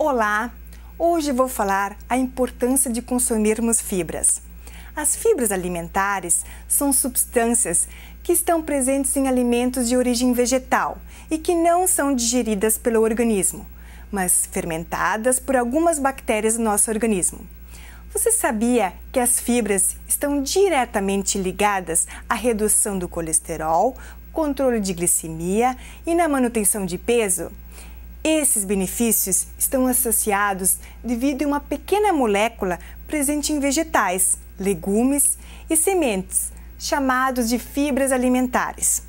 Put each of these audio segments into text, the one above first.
Olá! Hoje vou falar a importância de consumirmos fibras. As fibras alimentares são substâncias que estão presentes em alimentos de origem vegetal e que não são digeridas pelo organismo, mas fermentadas por algumas bactérias do nosso organismo. Você sabia que as fibras estão diretamente ligadas à redução do colesterol, controle de glicemia e na manutenção de peso? Esses benefícios estão associados devido a uma pequena molécula presente em vegetais, legumes e sementes, chamados de fibras alimentares.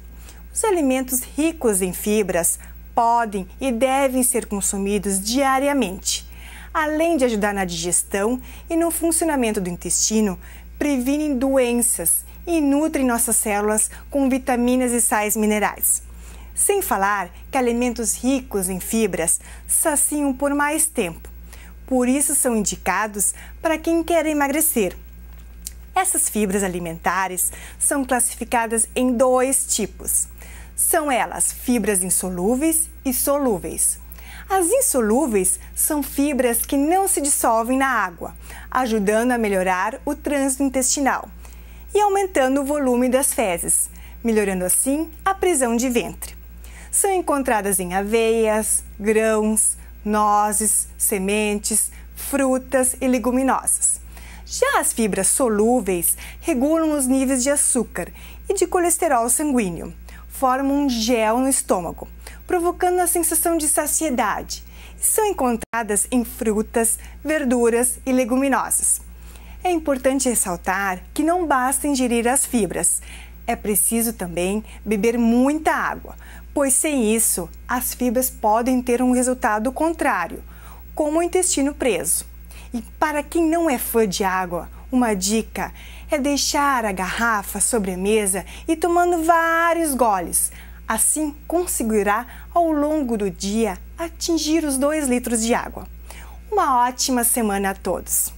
Os alimentos ricos em fibras podem e devem ser consumidos diariamente. Além de ajudar na digestão e no funcionamento do intestino, previnem doenças e nutrem nossas células com vitaminas e sais minerais. Sem falar que alimentos ricos em fibras saciam por mais tempo. Por isso são indicados para quem quer emagrecer. Essas fibras alimentares são classificadas em dois tipos. São elas fibras insolúveis e solúveis. As insolúveis são fibras que não se dissolvem na água, ajudando a melhorar o trânsito intestinal e aumentando o volume das fezes, melhorando assim a prisão de ventre são encontradas em aveias, grãos, nozes, sementes, frutas e leguminosas. Já as fibras solúveis regulam os níveis de açúcar e de colesterol sanguíneo, formam um gel no estômago, provocando a sensação de saciedade. E são encontradas em frutas, verduras e leguminosas. É importante ressaltar que não basta ingerir as fibras, é preciso também beber muita água, pois sem isso, as fibras podem ter um resultado contrário, como o intestino preso. E para quem não é fã de água, uma dica é deixar a garrafa sobre a mesa e tomando vários goles. Assim conseguirá ao longo do dia atingir os 2 litros de água. Uma ótima semana a todos!